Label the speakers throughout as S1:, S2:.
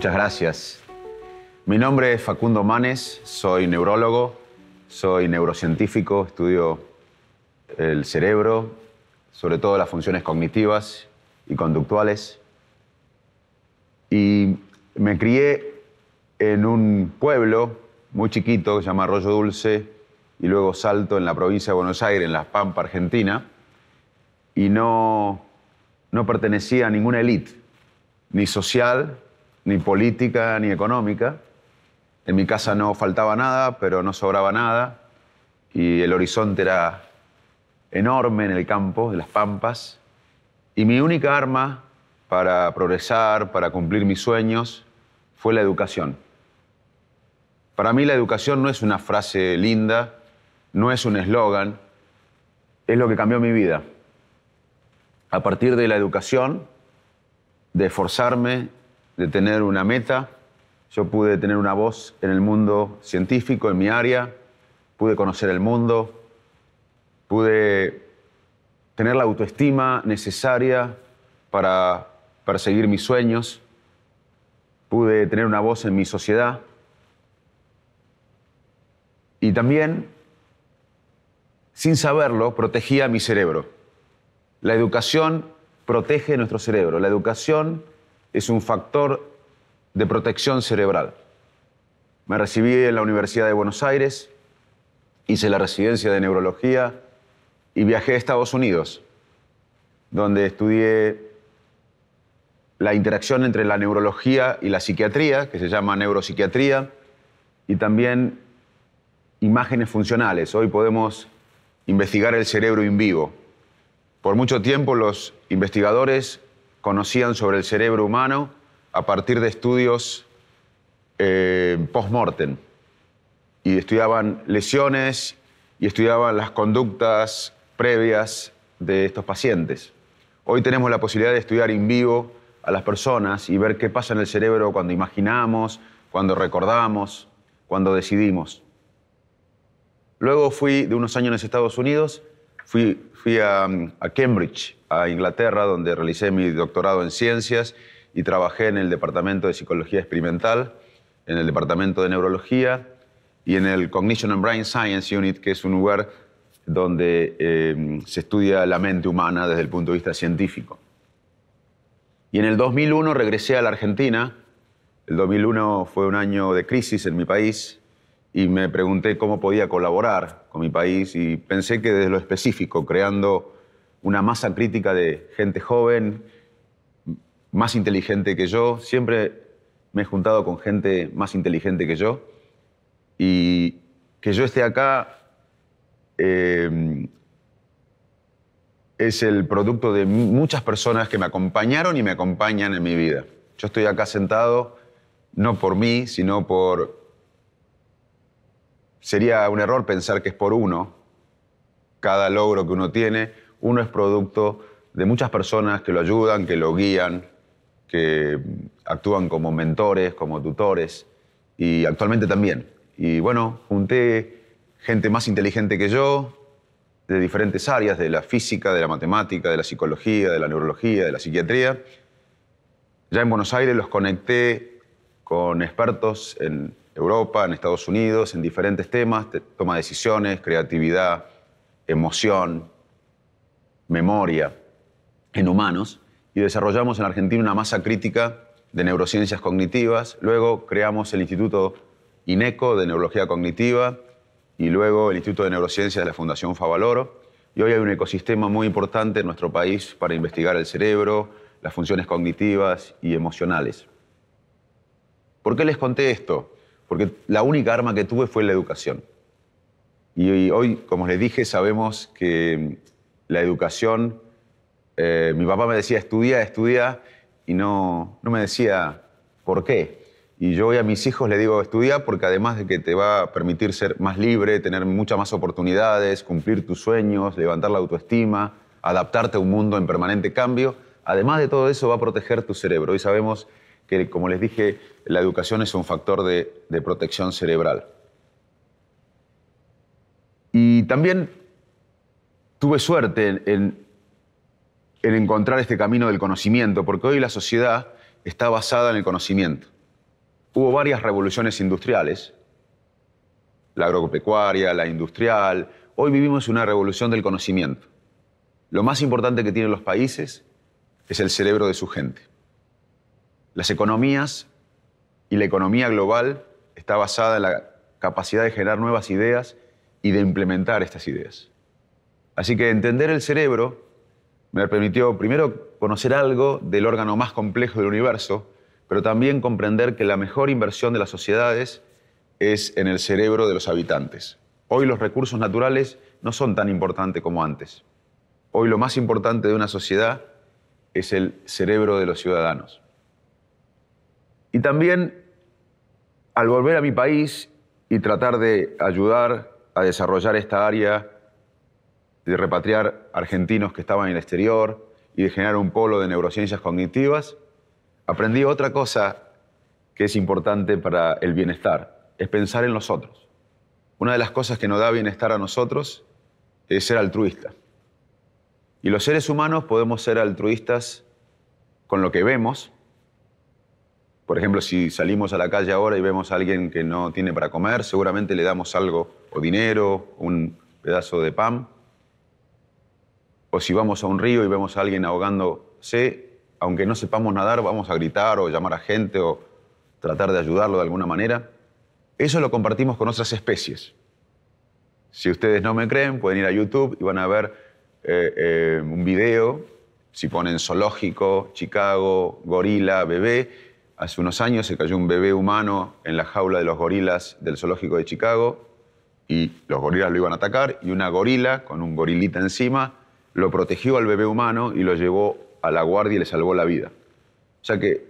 S1: Muchas gracias. Mi nombre es Facundo Manes, soy neurólogo, soy neurocientífico, estudio el cerebro, sobre todo las funciones cognitivas y conductuales. Y me crié en un pueblo muy chiquito que se llama Arroyo Dulce y luego Salto en la provincia de Buenos Aires, en La Pampa, Argentina, y no, no pertenecía a ninguna élite, ni social ni política ni económica. En mi casa no faltaba nada, pero no sobraba nada. Y el horizonte era enorme en el campo, de las pampas. Y mi única arma para progresar, para cumplir mis sueños, fue la educación. Para mí la educación no es una frase linda, no es un eslogan, es lo que cambió mi vida. A partir de la educación, de esforzarme de tener una meta, yo pude tener una voz en el mundo científico, en mi área, pude conocer el mundo, pude tener la autoestima necesaria para perseguir mis sueños, pude tener una voz en mi sociedad y también, sin saberlo, protegía mi cerebro. La educación protege nuestro cerebro, la educación es un factor de protección cerebral. Me recibí en la Universidad de Buenos Aires, hice la residencia de neurología y viajé a Estados Unidos, donde estudié la interacción entre la neurología y la psiquiatría, que se llama neuropsiquiatría, y también imágenes funcionales. Hoy podemos investigar el cerebro in vivo. Por mucho tiempo los investigadores conocían sobre el cerebro humano a partir de estudios eh, post-mortem. Y estudiaban lesiones y estudiaban las conductas previas de estos pacientes. Hoy tenemos la posibilidad de estudiar en vivo a las personas y ver qué pasa en el cerebro cuando imaginamos, cuando recordamos, cuando decidimos. Luego fui de unos años en Estados Unidos, fui, a Cambridge, a Inglaterra, donde realicé mi doctorado en ciencias y trabajé en el Departamento de Psicología Experimental, en el Departamento de Neurología y en el Cognition and Brain Science Unit, que es un lugar donde em, se estudia la mente humana desde el punto de vista científico. Y en el 2001 regresé a la Argentina. El 2001 fue un año de crisis en mi país y me pregunté cómo podía colaborar con mi país y pensé que desde lo específico, creando una masa crítica de gente joven, más inteligente que yo. Siempre me he juntado con gente más inteligente que yo. Y que yo esté acá eh, es el producto de muchas personas que me acompañaron y me acompañan en mi vida. Yo estoy acá sentado no por mí, sino por... Sería un error pensar que es por uno cada logro que uno tiene uno es producto de muchas personas que lo ayudan, que lo guían, que actúan como mentores, como tutores, y actualmente también. Y bueno, junté gente más inteligente que yo, de diferentes áreas, de la física, de la matemática, de la psicología, de la neurología, de la psiquiatría. Ya en Buenos Aires los conecté con expertos en Europa, en Estados Unidos, en diferentes temas, toma de decisiones, creatividad, emoción, memoria en humanos y desarrollamos en Argentina una masa crítica de neurociencias cognitivas, luego creamos el Instituto INECO de Neurología Cognitiva y luego el Instituto de Neurociencias de la Fundación Favaloro. Y hoy hay un ecosistema muy importante en nuestro país para investigar el cerebro, las funciones cognitivas y emocionales. ¿Por qué les conté esto? Porque la única arma que tuve fue la educación. Y hoy, como les dije, sabemos que la educación. Eh, mi papá me decía, estudia, estudia, y no, no me decía por qué. Y yo hoy a mis hijos le digo, estudia porque además de que te va a permitir ser más libre, tener muchas más oportunidades, cumplir tus sueños, levantar la autoestima, adaptarte a un mundo en permanente cambio, además de todo eso va a proteger tu cerebro. Y sabemos que, como les dije, la educación es un factor de, de protección cerebral. Y también tuve suerte en, encontrar este camino del conocimiento, porque hoy la sociedad está basada en el conocimiento. Hubo varias revoluciones industriales, la agropecuaria, la industrial. Hoy vivimos una revolución del conocimiento. Lo más importante que tienen los países es el cerebro de su gente. Las economías y la economía global está basada en la capacidad de generar nuevas ideas y de implementar estas ideas. Así que entender el cerebro me permitió primero conocer algo del órgano más complejo del universo, pero también comprender que la mejor inversión de las sociedades es en el cerebro de los habitantes. Hoy los recursos naturales no son tan importantes como antes. Hoy lo más importante de una sociedad es el cerebro de los ciudadanos. Y también al volver a mi país y tratar de ayudar a desarrollar esta área de repatriar argentinos que estaban en el exterior y de generar un polo de neurociencias cognitivas, aprendí otra cosa que es importante para el bienestar, es pensar en los otros. Una de las cosas que nos da bienestar a nosotros es ser altruista. Y los seres humanos podemos ser altruistas con lo que vemos. Por ejemplo, si salimos a la calle ahora y vemos a alguien que no tiene para comer, seguramente le damos algo, o dinero, un pedazo de pan o si vamos a un río y vemos a alguien ahogándose, aunque no sepamos nadar, vamos a gritar o llamar a gente o tratar de ayudarlo de alguna manera. Eso lo compartimos con otras especies. Si ustedes no me creen, pueden ir a YouTube y van a ver eh, eh, un video. Si ponen zoológico, Chicago, gorila, bebé. Hace unos años se cayó un bebé humano en la jaula de los gorilas del zoológico de Chicago y los gorilas lo iban a atacar y una gorila con un gorilita encima lo protegió al bebé humano y lo llevó a la guardia y le salvó la vida. O sea que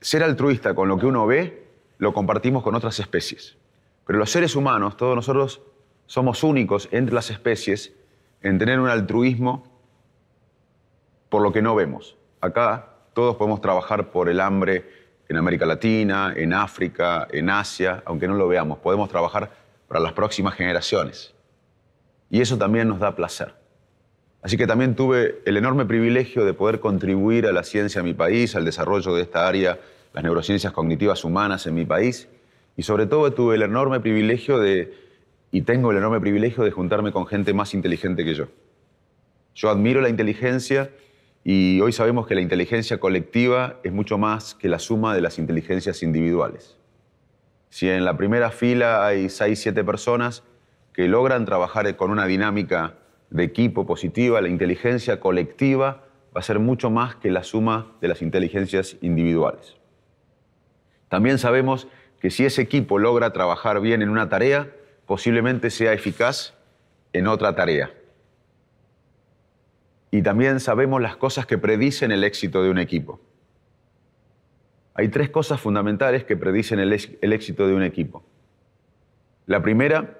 S1: ser altruista con lo que uno ve lo compartimos con otras especies. Pero los seres humanos, todos nosotros, somos únicos entre las especies en tener un altruismo por lo que no vemos. Acá todos podemos trabajar por el hambre en América Latina, en África, en Asia, aunque no lo veamos. Podemos trabajar para las próximas generaciones. Y eso también nos da placer. Así que también tuve el enorme privilegio de poder contribuir a la ciencia en mi país, al desarrollo de esta área, las neurociencias cognitivas humanas en mi país. Y sobre todo tuve el enorme privilegio de, y tengo el enorme privilegio de juntarme con gente más inteligente que yo. Yo admiro la inteligencia y hoy sabemos que la inteligencia colectiva es mucho más que la suma de las inteligencias individuales. Si en la primera fila hay seis, siete personas que logran trabajar con una dinámica de equipo positiva, la inteligencia colectiva va a ser mucho más que la suma de las inteligencias individuales. También sabemos que si ese equipo logra trabajar bien en una tarea, posiblemente sea eficaz en otra tarea. Y también sabemos las cosas que predicen el éxito de un equipo. Hay tres cosas fundamentales que predicen el, éxito de un equipo. La primera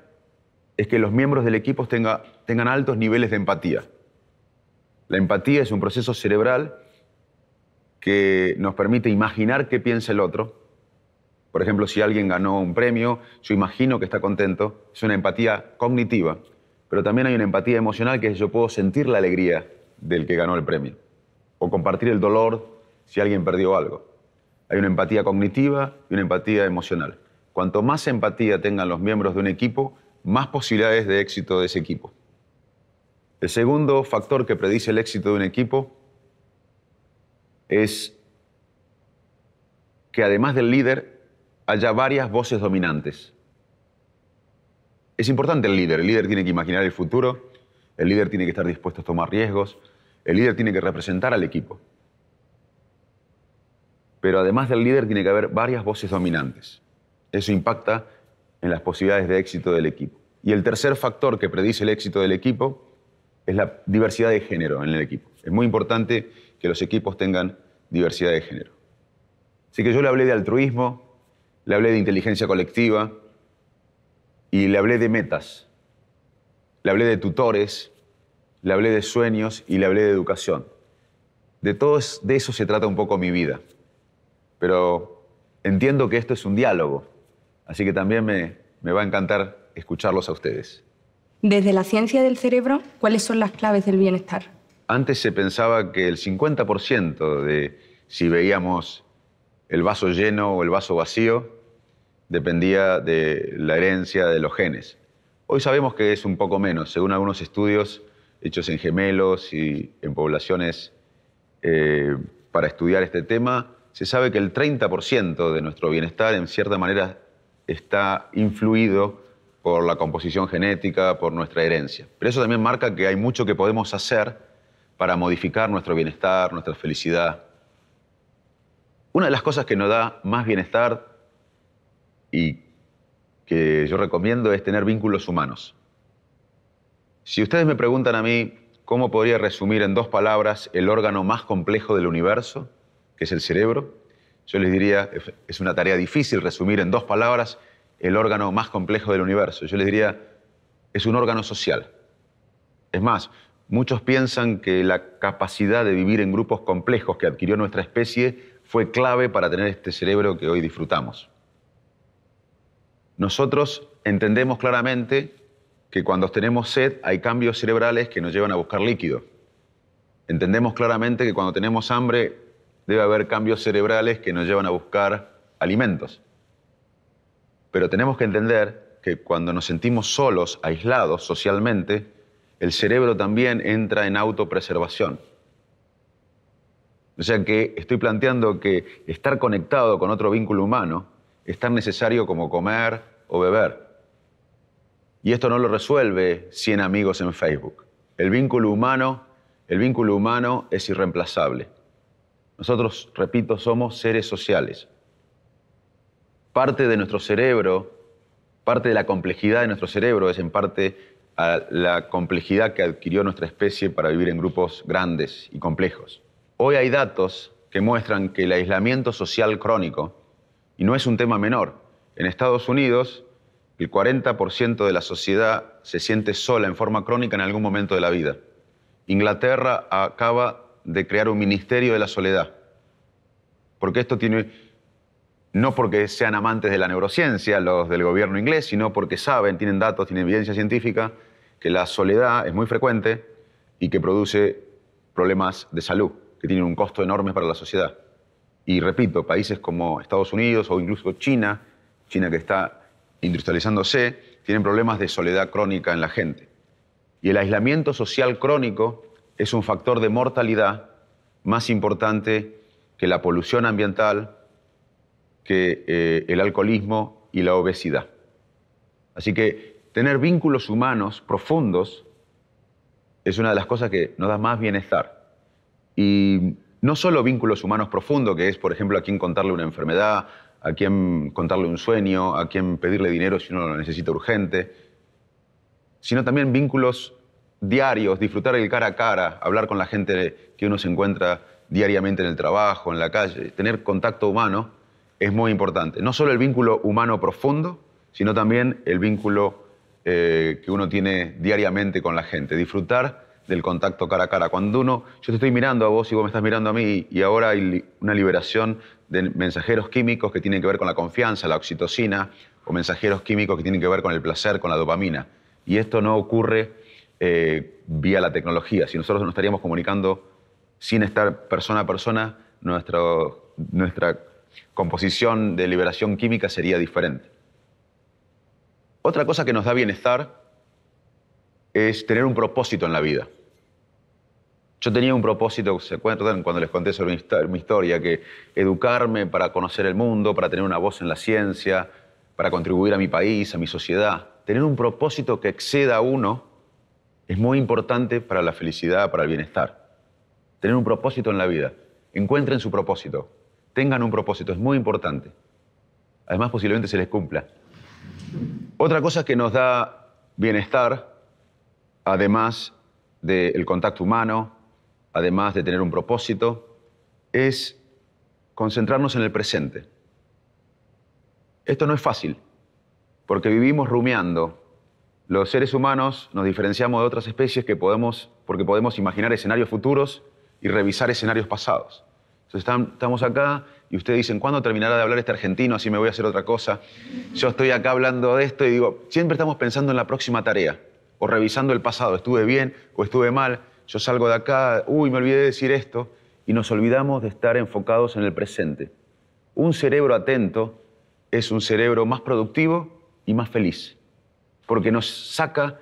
S1: es que los miembros del equipo tengan altos niveles de empatía. La empatía es un proceso cerebral que nos permite imaginar qué piensa el otro. Por ejemplo, si alguien ganó un premio, yo imagino que está contento. Es una empatía cognitiva, pero también hay una empatía emocional que es yo puedo sentir la alegría del que ganó el premio o compartir el dolor si alguien perdió algo. Hay una empatía cognitiva y una empatía emocional. Cuanto más empatía tengan los miembros de un equipo, más posibilidades de éxito de ese equipo. El segundo factor que predice el éxito de un equipo es que además del líder haya varias voces dominantes. Es importante el líder, el líder tiene que imaginar el futuro, el líder tiene que estar dispuesto a tomar riesgos, el líder tiene que representar al equipo. Pero además del líder tiene que haber varias voces dominantes. Eso impacta en las posibilidades de éxito del equipo. Y el tercer factor que predice el éxito del equipo es la diversidad de género en el equipo. Es muy importante que los equipos tengan diversidad de género. Así que yo le hablé de altruismo, le hablé de inteligencia colectiva y le hablé de metas, le hablé de tutores, le hablé de sueños y le hablé de educación. De todo de eso se trata un poco mi vida. Pero entiendo que esto es un diálogo Así que también me, va a encantar escucharlos a ustedes. Desde la ciencia del cerebro, ¿cuáles son las claves del bienestar? Antes se pensaba que el 50% de si veíamos el vaso lleno o el vaso vacío dependía de la herencia de los genes. Hoy sabemos que es un poco menos, según algunos estudios hechos en gemelos y en poblaciones eh, para estudiar este tema, se sabe que el 30% de nuestro bienestar en cierta manera está influido por la composición genética, por nuestra herencia. Pero eso también marca que hay mucho que podemos hacer para modificar nuestro bienestar, nuestra felicidad. Una de las cosas que nos da más bienestar y que yo recomiendo es tener vínculos humanos. Si ustedes me preguntan a mí cómo podría resumir en dos palabras el órgano más complejo del universo, que es el cerebro, yo les diría, es una tarea difícil resumir en dos palabras el órgano más complejo del universo. Yo les diría, es un órgano social. Es más, muchos piensan que la capacidad de vivir en grupos complejos que adquirió nuestra especie fue clave para tener este cerebro que hoy disfrutamos. Nosotros entendemos claramente que cuando tenemos sed hay cambios cerebrales que nos llevan a buscar líquido. Entendemos claramente que cuando tenemos hambre debe haber cambios cerebrales que nos llevan a buscar alimentos. Pero tenemos que entender que cuando nos sentimos solos, aislados socialmente, el cerebro también entra en autopreservación. O sea que estoy planteando que estar conectado con otro vínculo humano es tan necesario como comer o beber. Y esto no lo resuelve 100 amigos en Facebook. El vínculo humano, el vínculo humano es irreemplazable. Nosotros, repito, somos seres sociales. Parte de nuestro cerebro, parte de la complejidad de nuestro cerebro es en parte la complejidad que adquirió nuestra especie para vivir en grupos grandes y complejos. Hoy hay datos que muestran que el aislamiento social crónico, y no es un tema menor, en Estados Unidos el 40% de la sociedad se siente sola en forma crónica en algún momento de la vida. Inglaterra acaba de crear un ministerio de la soledad. Porque esto tiene, no porque sean amantes de la neurociencia los del gobierno inglés, sino porque saben, tienen datos, tienen evidencia científica, que la soledad es muy frecuente y que produce problemas de salud, que tienen un costo enorme para la sociedad. Y repito, países como Estados Unidos o incluso China, China que está industrializándose, tienen problemas de soledad crónica en la gente. Y el aislamiento social crónico es un factor de mortalidad más importante que la polución ambiental, que eh, el alcoholismo y la obesidad. Así que tener vínculos humanos profundos es una de las cosas que nos da más bienestar. Y no solo vínculos humanos profundos, que es, por ejemplo, a quién contarle una enfermedad, a quién contarle un sueño, a quién pedirle dinero si uno lo necesita urgente, sino también vínculos diarios, disfrutar el cara a cara, hablar con la gente que uno se encuentra diariamente en el trabajo, en la calle, tener contacto humano es muy importante. No solo el vínculo humano profundo, sino también el vínculo eh, que uno tiene diariamente con la gente, disfrutar del contacto cara a cara. Cuando uno, yo te estoy mirando a vos y vos me estás mirando a mí y ahora hay una liberación de mensajeros químicos que tienen que ver con la confianza, la oxitocina, o mensajeros químicos que tienen que ver con el placer, con la dopamina. Y esto no ocurre eh, vía la tecnología. Si nosotros nos estaríamos comunicando sin estar persona a persona, nuestra composición de liberación química sería diferente. Otra cosa que nos da bienestar es tener un propósito en la vida. Yo tenía un propósito, se acuerdan cuando les conté sobre mi historia, que educarme para conocer el mundo, para tener una voz en la ciencia, para contribuir a mi país, a mi sociedad. Tener un propósito que exceda a uno es muy importante para la felicidad, para el bienestar. Tener un propósito en la vida. Encuentren su propósito. Tengan un propósito, es muy importante. Además, posiblemente se les cumpla. Otra cosa que nos da bienestar, además del contacto humano, además de tener un propósito, es concentrarnos en el presente. Esto no es fácil, porque vivimos rumiando, los seres humanos nos diferenciamos de otras especies que podemos, porque podemos imaginar escenarios futuros y revisar escenarios pasados. Entonces estamos acá y ustedes dicen, ¿cuándo terminará de hablar este argentino? Así me voy a hacer otra cosa. Yo estoy acá hablando de esto y digo, siempre estamos pensando en la próxima tarea o revisando el pasado, estuve bien o estuve mal, yo salgo de acá, uy, me olvidé de decir esto, y nos olvidamos de estar enfocados en el presente. Un cerebro atento es un cerebro más productivo y más feliz porque nos saca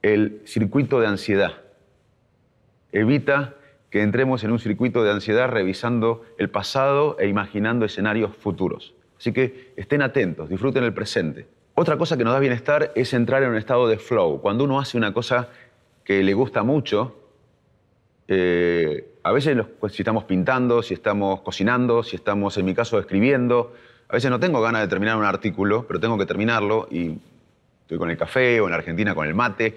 S1: el circuito de ansiedad. Evita que entremos en un circuito de ansiedad revisando el pasado e imaginando escenarios futuros. Así que estén atentos, disfruten el presente. Otra cosa que nos da bienestar es entrar en un estado de flow. Cuando uno hace una cosa que le gusta mucho, eh, a veces pues, si estamos pintando, si estamos cocinando, si estamos, en mi caso, escribiendo, a veces no tengo ganas de terminar un artículo, pero tengo que terminarlo y estoy con el café o en Argentina con el mate.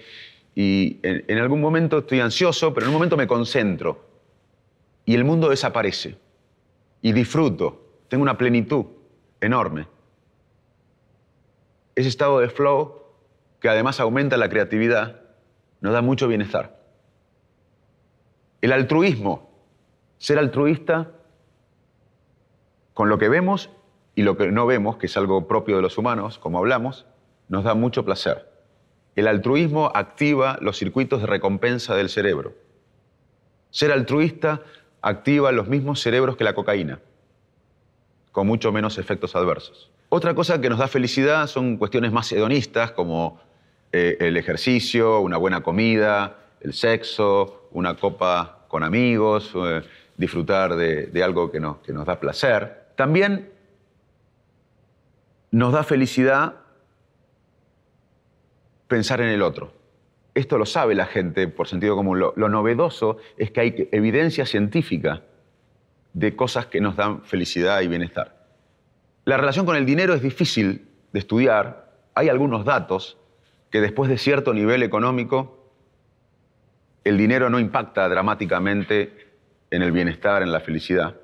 S1: Y en, en algún momento estoy ansioso, pero en un momento me concentro y el mundo desaparece. Y disfruto, tengo una plenitud enorme. Ese estado de flow, que además aumenta la creatividad, nos da mucho bienestar. El altruismo, ser altruista con lo que vemos y lo que no vemos, que es algo propio de los humanos, como hablamos, nos da mucho placer. El altruismo activa los circuitos de recompensa del cerebro. Ser altruista activa los mismos cerebros que la cocaína, con mucho menos efectos adversos. Otra cosa que nos da felicidad son cuestiones más hedonistas como eh, el ejercicio, una buena comida, el sexo, una copa con amigos, eh, disfrutar de, algo que nos da placer. También nos da felicidad pensar en el otro. Esto lo sabe la gente por sentido común. Lo, novedoso es que hay evidencia científica de cosas que nos dan felicidad y bienestar. La relación con el dinero es difícil de estudiar. Hay algunos datos que después de cierto nivel económico, el dinero no impacta dramáticamente en el bienestar, en la felicidad.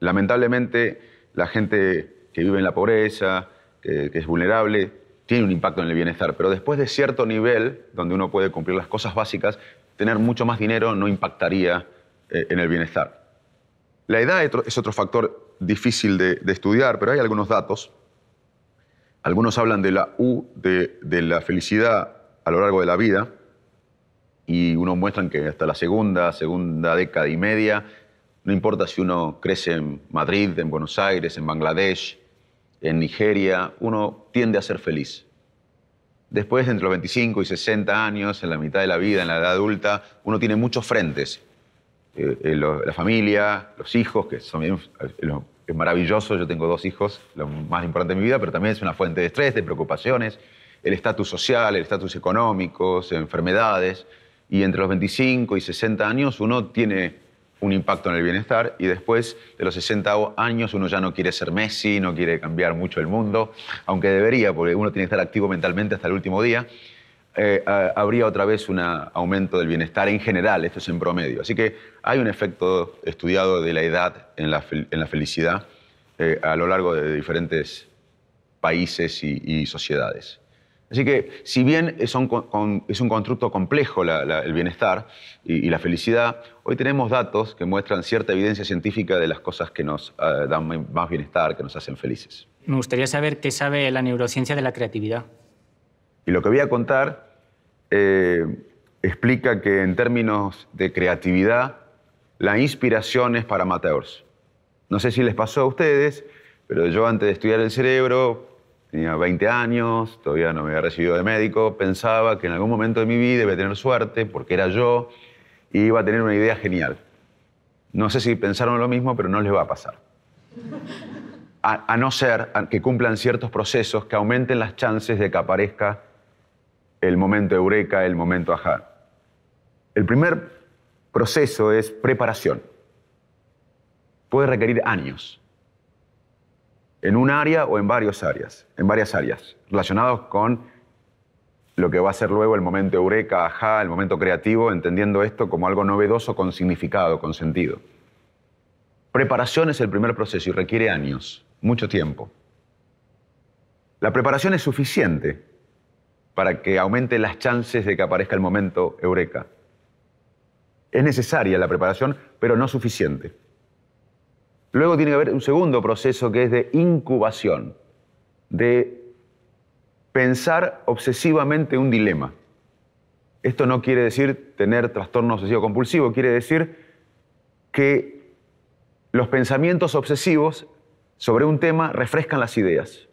S1: Lamentablemente, la gente que vive en la pobreza, que es vulnerable, tiene un impacto en el bienestar, pero después de cierto nivel, donde uno puede cumplir las cosas básicas, tener mucho más dinero no impactaría eh, en el bienestar. La edad es otro factor difícil de, estudiar, pero hay algunos datos. Algunos hablan de la U, de, la felicidad a lo largo de la vida, y unos muestran que hasta la segunda, segunda década y media, no importa si uno crece en Madrid, en Buenos Aires, en Bangladesh, en Nigeria, uno tiende a ser feliz. Después, entre los 25 y 60 años, en la mitad de la vida, en la edad adulta, uno tiene muchos frentes. Eh, eh, la familia, los hijos, que son es maravilloso, yo tengo dos hijos, lo más importante de mi vida, pero también es una fuente de estrés, de preocupaciones, el estatus social, el estatus económico, enfermedades. Y entre los 25 y 60 años uno tiene un impacto en el bienestar y después de los 60 años uno ya no quiere ser Messi, no quiere cambiar mucho el mundo, aunque debería, porque uno tiene que estar activo mentalmente hasta el último día. Eh, habría otra vez un aumento del bienestar en general, esto es en promedio. Así que hay un efecto estudiado de la edad en la, felicidad eh, a lo largo de diferentes países y sociedades. Así que, si bien es un, constructo complejo el bienestar y, la felicidad, hoy tenemos datos que muestran cierta evidencia científica de las cosas que nos eh, dan más bienestar, que nos hacen felices. Me gustaría saber qué sabe la neurociencia de la creatividad. Y lo que voy a contar eh, explica que en términos de creatividad, la inspiración es para amateurs. No sé si les pasó a ustedes, pero yo antes de estudiar el cerebro tenía 20 años, todavía no me había recibido de médico, pensaba que en algún momento de mi vida iba a tener suerte, porque era yo, iba a tener una idea genial. No sé si pensaron lo mismo, pero no les va a pasar. A, no ser que cumplan ciertos procesos que aumenten las chances de que aparezca el momento eureka, el momento ajá. El primer proceso es preparación. Puede requerir años en un área o en varias áreas, en varias áreas, relacionados con lo que va a ser luego el momento eureka, ajá, el momento creativo, entendiendo esto como algo novedoso con significado, con sentido. Preparación es el primer proceso y requiere años, mucho tiempo. La preparación es suficiente para que aumente las chances de que aparezca el momento eureka. Es necesaria la preparación, pero no suficiente. Luego tiene que haber un segundo proceso que es de incubación, de pensar obsesivamente un dilema. Esto no quiere decir tener trastorno obsesivo compulsivo, quiere decir que los pensamientos obsesivos sobre un tema refrescan las ideas.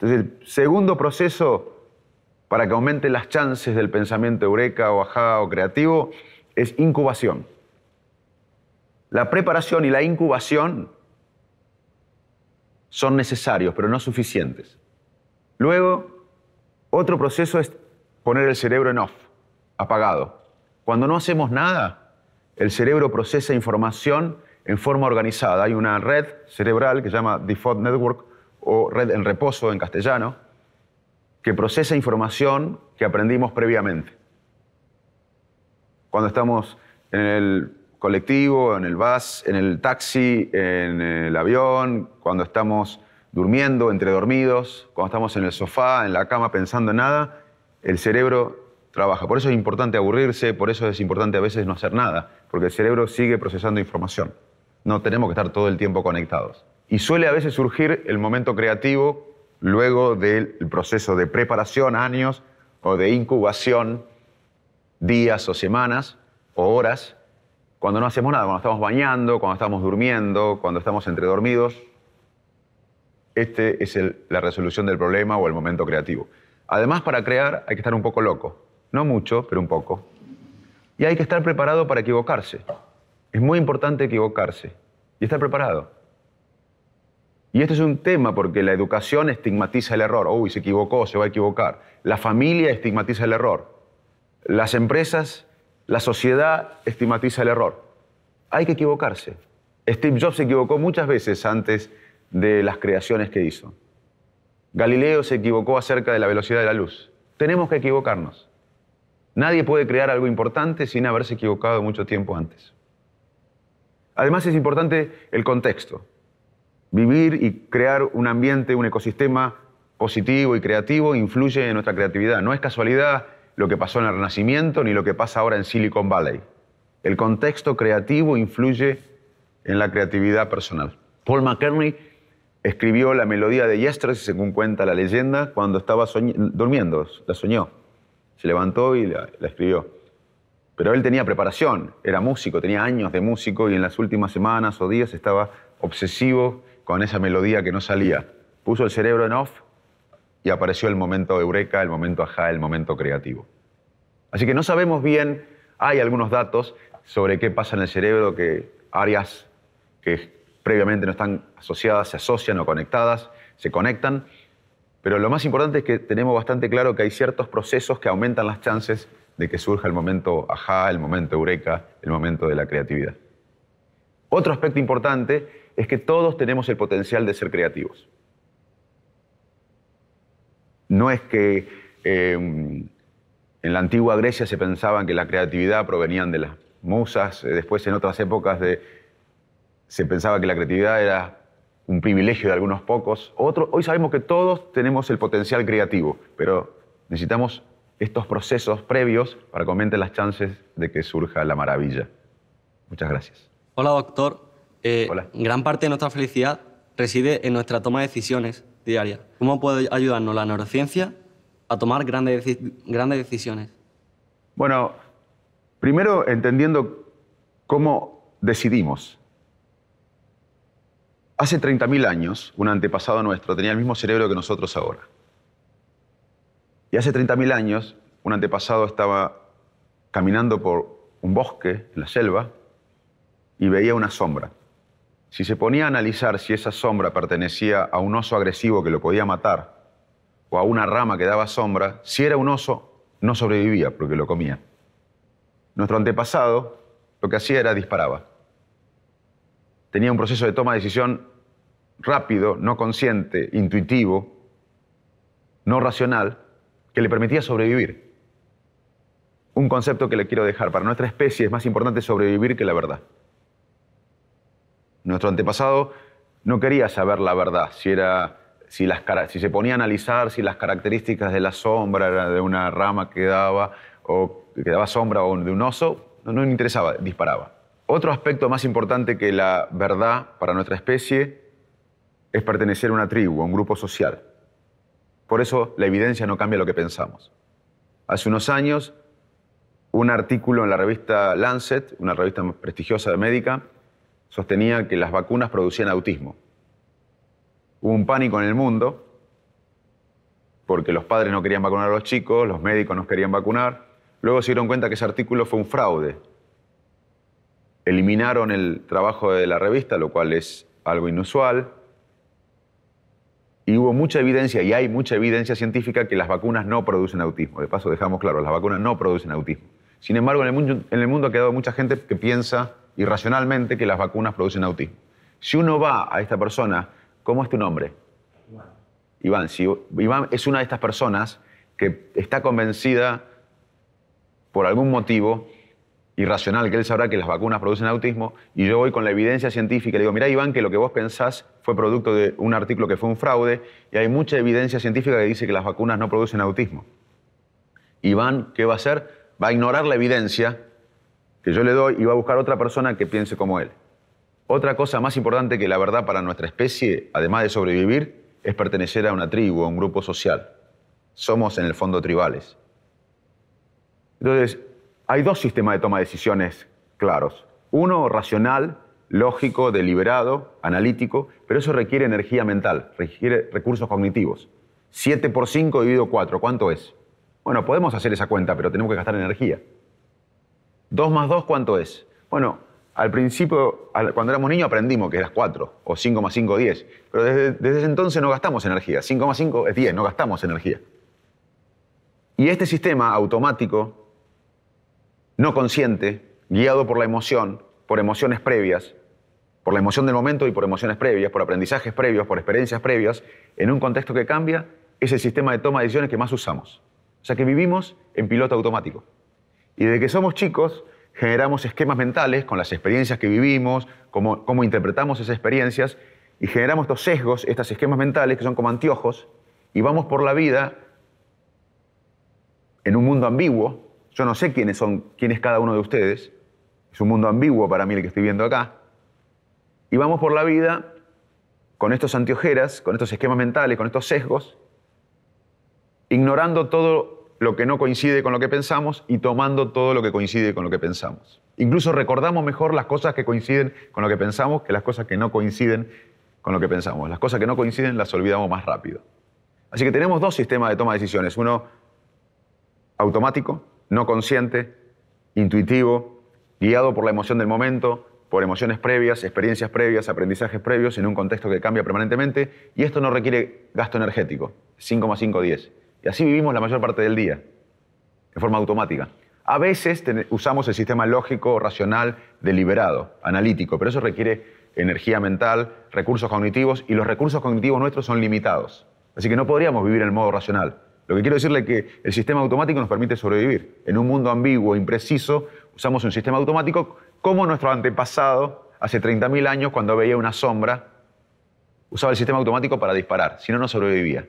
S1: Entonces, el segundo proceso para que aumenten las chances del pensamiento eureka o ajá o creativo es incubación. La preparación y la incubación son necesarios, pero no suficientes. Luego, otro proceso es poner el cerebro en off, apagado. Cuando no hacemos nada, el cerebro procesa información en forma organizada. Hay una red cerebral que se llama Default Network o red en reposo en castellano, que procesa información que aprendimos previamente. Cuando estamos en el colectivo, en el bus, en el taxi, en el avión, cuando estamos durmiendo, entre dormidos, cuando estamos en el sofá, en la cama, pensando en nada, el cerebro trabaja. Por eso es importante aburrirse, por eso es importante a veces no hacer nada, porque el cerebro sigue procesando información. No tenemos que estar todo el tiempo conectados. Y suele a veces surgir el momento creativo luego del proceso de preparación, años, o de incubación, días o semanas o horas, cuando no hacemos nada, cuando estamos bañando, cuando estamos durmiendo, cuando estamos entre dormidos. Este es la resolución del problema o el momento creativo. Además, para crear hay que estar un poco loco. No mucho, pero un poco. Y hay que estar preparado para equivocarse. Es muy importante equivocarse y estar preparado. Y este es un tema porque la educación estigmatiza el error. Uy, se equivocó, se va a equivocar. La familia estigmatiza el error. Las empresas la sociedad estigmatiza el error. Hay que equivocarse. Steve Jobs se equivocó muchas veces antes de las creaciones que hizo. Galileo se equivocó acerca de la velocidad de la luz. Tenemos que equivocarnos. Nadie puede crear algo importante sin haberse equivocado mucho tiempo antes. Además es importante el contexto. Vivir y crear un ambiente, un ecosistema positivo y creativo influye en nuestra creatividad. No es casualidad lo que pasó en el Renacimiento ni lo que pasa ahora en Silicon Valley. El contexto creativo influye en la creatividad personal. Paul McCartney escribió la melodía de Yesterday, según cuenta la leyenda, cuando estaba durmiendo, la soñó. Se levantó y la, escribió. Pero él tenía preparación, era músico, tenía años de músico y en las últimas semanas o días estaba obsesivo con esa melodía que no salía. Puso el cerebro en off y apareció el momento eureka, el momento ajá, el momento creativo. Así que no sabemos bien, hay algunos datos sobre qué pasa en el cerebro, que áreas que previamente no están asociadas se asocian o conectadas, se conectan, pero lo más importante es que tenemos bastante claro que hay ciertos procesos que aumentan las chances de que surja el momento ajá, el momento eureka, el momento de la creatividad. Otro aspecto importante es que todos tenemos el potencial de ser creativos. No es que em, en la antigua Grecia se pensaban que la creatividad provenía de las musas, eh, después en otras épocas se pensaba que la creatividad era un privilegio de algunos pocos. hoy sabemos que todos tenemos el potencial creativo, pero necesitamos estos procesos previos para que aumenten las chances de que surja la maravilla. Muchas gracias. Hola, doctor. Eh, Hola. Gran parte de nuestra felicidad reside en nuestra toma de decisiones diaria. ¿Cómo puede ayudarnos la neurociencia a tomar grandes, grandes decisiones? Bueno, primero entendiendo cómo decidimos. Hace 30.000 años, un antepasado nuestro tenía el mismo cerebro que nosotros ahora. Y hace 30.000 años, un antepasado estaba caminando por un bosque, en la selva, y veía una sombra. Si se ponía a analizar si esa sombra pertenecía a un oso agresivo que lo podía matar o a una rama que daba sombra, si era un oso, no sobrevivía porque lo comía. Nuestro antepasado lo que hacía era disparaba. Tenía un proceso de toma de decisión rápido, no consciente, intuitivo, no racional, que le permitía sobrevivir. Un concepto que le quiero dejar. Para nuestra especie es más importante sobrevivir que la verdad nuestro antepasado no quería saber la verdad, si, era, si, se ponía a analizar si las características de la sombra de una rama que daba, o que sombra o de un oso, no, le interesaba, disparaba. Otro aspecto más importante que la verdad para nuestra especie es pertenecer a una tribu, a un grupo social. Por eso la evidencia no cambia lo que pensamos. Hace unos años, un artículo en la revista Lancet, una revista prestigiosa de médica, sostenía que las vacunas producían autismo. Hubo un pánico en el mundo porque los padres no querían vacunar a los chicos, los médicos no querían vacunar. Luego se dieron cuenta que ese artículo fue un fraude. Eliminaron el trabajo de la revista, lo cual es algo inusual. Y hubo mucha evidencia, y hay mucha evidencia científica, que las vacunas no producen autismo. De paso, dejamos claro, las vacunas no producen autismo. Sin embargo, en el mundo, en el mundo ha quedado mucha gente que piensa irracionalmente que las vacunas producen autismo. Si uno va a esta persona, ¿cómo es tu nombre? Iván. Iván, si, Iván es una de estas personas que está convencida por algún motivo irracional que él sabrá que las vacunas producen autismo y yo voy con la evidencia científica y le digo, mira Iván, que lo que vos pensás fue producto de un artículo que fue un fraude y hay mucha evidencia científica que dice que las vacunas no producen autismo. Iván, ¿qué va a hacer? Va a ignorar la evidencia que yo le doy y va a buscar otra persona que piense como él. Otra cosa más importante que la verdad para nuestra especie, además de sobrevivir, es pertenecer a una tribu, a un grupo social. Somos en el fondo tribales. Entonces, hay dos sistemas de toma de decisiones claros. Uno racional, lógico, deliberado, analítico, pero eso requiere energía mental, requiere recursos cognitivos. 7 por 5 dividido 4, ¿cuánto es? Bueno, podemos hacer esa cuenta, pero tenemos que gastar energía. ¿2 más 2 cuánto es? Bueno, al principio, cuando éramos niños, aprendimos que era 4 o 5 más 5, 10. Pero desde, desde entonces no gastamos energía. 5 más 5 es 10, no gastamos energía. Y este sistema automático, no consciente, guiado por la emoción, por emociones previas, por la emoción del momento y por emociones previas, por aprendizajes previos, por experiencias previas, en un contexto que cambia, es el sistema de toma de decisiones que más usamos. O sea que vivimos en piloto automático. Y desde que somos chicos generamos esquemas mentales con las experiencias que vivimos, cómo, interpretamos esas experiencias y generamos estos sesgos, estos esquemas mentales que son como anteojos y vamos por la vida en un mundo ambiguo. Yo no sé quiénes son, quién es cada uno de ustedes. Es un mundo ambiguo para mí el que estoy viendo acá. Y vamos por la vida con estos anteojeras, con estos esquemas mentales, con estos sesgos, ignorando todo lo que no coincide con lo que pensamos y tomando todo lo que coincide con lo que pensamos. Incluso recordamos mejor las cosas que coinciden con lo que pensamos que las cosas que no coinciden con lo que pensamos. Las cosas que no coinciden las olvidamos más rápido. Así que tenemos dos sistemas de toma de decisiones. Uno automático, no consciente, intuitivo, guiado por la emoción del momento, por emociones previas, experiencias previas, aprendizajes previos en un contexto que cambia permanentemente. Y esto no requiere gasto energético. más 5 5, 10 y así vivimos la mayor parte del día, de forma automática. A veces usamos el sistema lógico, racional, deliberado, analítico, pero eso requiere energía mental, recursos cognitivos, y los recursos cognitivos nuestros son limitados. Así que no podríamos vivir en modo racional. Lo que quiero decirle es que el sistema automático nos permite sobrevivir. En un mundo ambiguo, impreciso, usamos un sistema automático como nuestro antepasado hace 30.000 años cuando veía una sombra, usaba el sistema automático para disparar, si no, no sobrevivía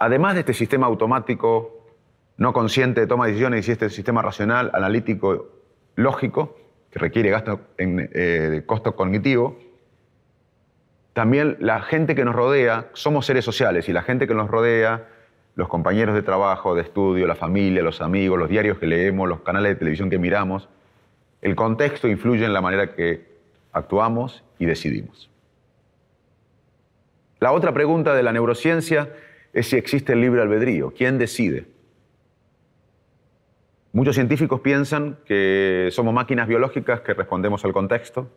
S1: además de este sistema automático, no consciente de toma de decisiones y este sistema racional, analítico, lógico, que requiere gasto en, eh, costo cognitivo, también la gente que nos rodea, somos seres sociales y la gente que nos rodea, los compañeros de trabajo, de estudio, la familia, los amigos, los diarios que leemos, los canales de televisión que miramos, el contexto influye en la manera que actuamos y decidimos. La otra pregunta de la neurociencia es si existe el libre albedrío. ¿Quién decide? Muchos científicos piensan que somos máquinas biológicas que respondemos al contexto,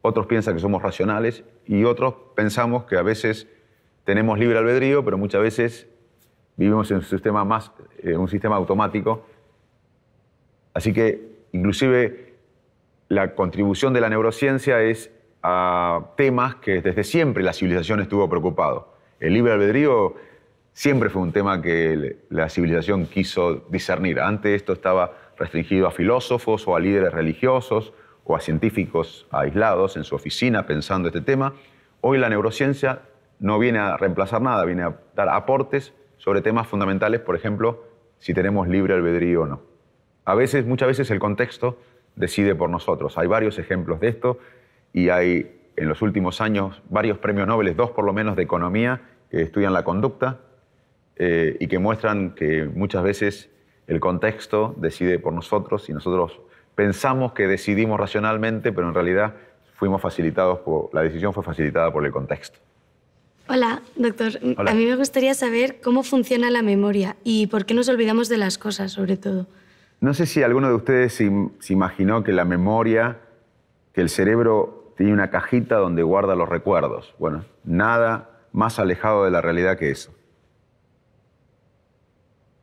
S1: otros piensan que somos racionales y otros pensamos que a veces tenemos libre albedrío, pero muchas veces vivimos en un sistema más, un sistema automático. Así que inclusive la contribución de la neurociencia es a temas que desde siempre la civilización estuvo preocupado. El libre albedrío siempre fue un tema que la civilización quiso discernir. Antes esto estaba restringido a filósofos o a líderes religiosos o a científicos aislados en su oficina pensando este tema. Hoy la neurociencia no viene a reemplazar nada, viene a dar aportes sobre temas fundamentales, por ejemplo, si tenemos libre albedrío o no. A veces, muchas veces el contexto decide por nosotros. Hay varios ejemplos de esto y hay en los últimos años varios premios Nobel, dos por lo menos de economía, que estudian la conducta eh, y que muestran que muchas veces el contexto decide por nosotros y nosotros pensamos que decidimos racionalmente, pero en realidad fuimos facilitados por, la decisión fue facilitada por el contexto. Hola, doctor. A mí me gustaría saber cómo funciona la memoria y por qué nos olvidamos de las cosas, sobre todo. No sé si alguno de ustedes se imaginó que la memoria, que el cerebro tiene una cajita donde guarda los recuerdos. Bueno, nada más alejado de la realidad que eso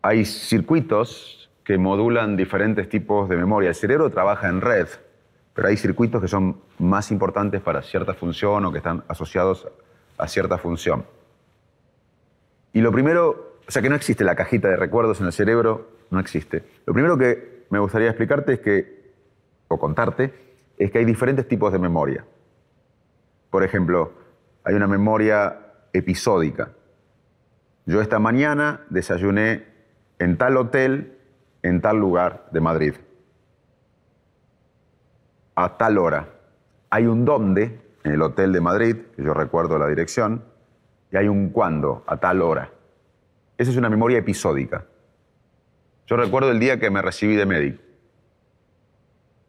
S1: hay circuitos que modulan diferentes tipos de memoria. El cerebro trabaja en red, pero hay circuitos que son más importantes para cierta función o que están asociados a cierta función. Y lo primero, o sea que no existe la cajita de recuerdos en el cerebro, no existe. Lo primero que me gustaría explicarte es que, o contarte, es que hay diferentes tipos de memoria. Por ejemplo, hay una memoria episódica. Yo esta mañana desayuné en tal hotel, en tal lugar de Madrid. A tal hora. Hay un dónde en el hotel de Madrid, que yo recuerdo la dirección, y hay un cuándo, a tal hora. Esa es una memoria episódica. Yo recuerdo el día que me recibí de médico.